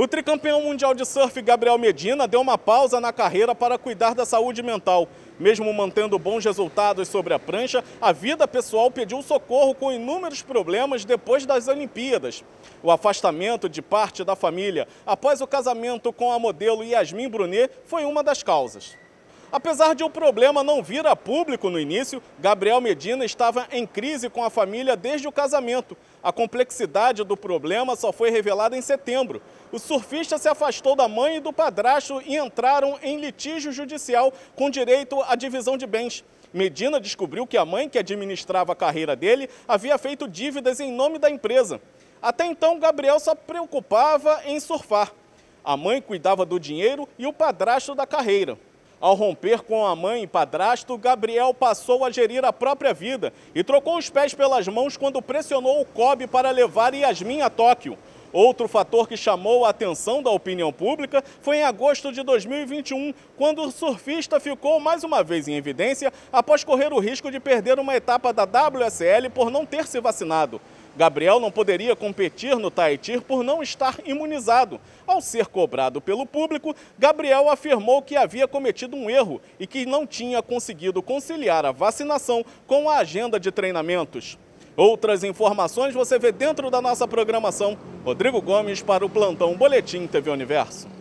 O tricampeão mundial de surf Gabriel Medina deu uma pausa na carreira para cuidar da saúde mental. Mesmo mantendo bons resultados sobre a prancha, a vida pessoal pediu socorro com inúmeros problemas depois das Olimpíadas. O afastamento de parte da família após o casamento com a modelo Yasmin Brunet foi uma das causas. Apesar de o problema não vir a público no início, Gabriel Medina estava em crise com a família desde o casamento. A complexidade do problema só foi revelada em setembro. O surfista se afastou da mãe e do padrasto e entraram em litígio judicial com direito à divisão de bens. Medina descobriu que a mãe, que administrava a carreira dele, havia feito dívidas em nome da empresa. Até então, Gabriel só preocupava em surfar. A mãe cuidava do dinheiro e o padrasto da carreira. Ao romper com a mãe e padrasto, Gabriel passou a gerir a própria vida e trocou os pés pelas mãos quando pressionou o COB para levar Yasmin a Tóquio. Outro fator que chamou a atenção da opinião pública foi em agosto de 2021, quando o surfista ficou mais uma vez em evidência após correr o risco de perder uma etapa da WSL por não ter se vacinado. Gabriel não poderia competir no Tahiti por não estar imunizado. Ao ser cobrado pelo público, Gabriel afirmou que havia cometido um erro e que não tinha conseguido conciliar a vacinação com a agenda de treinamentos. Outras informações você vê dentro da nossa programação. Rodrigo Gomes para o Plantão Boletim TV Universo.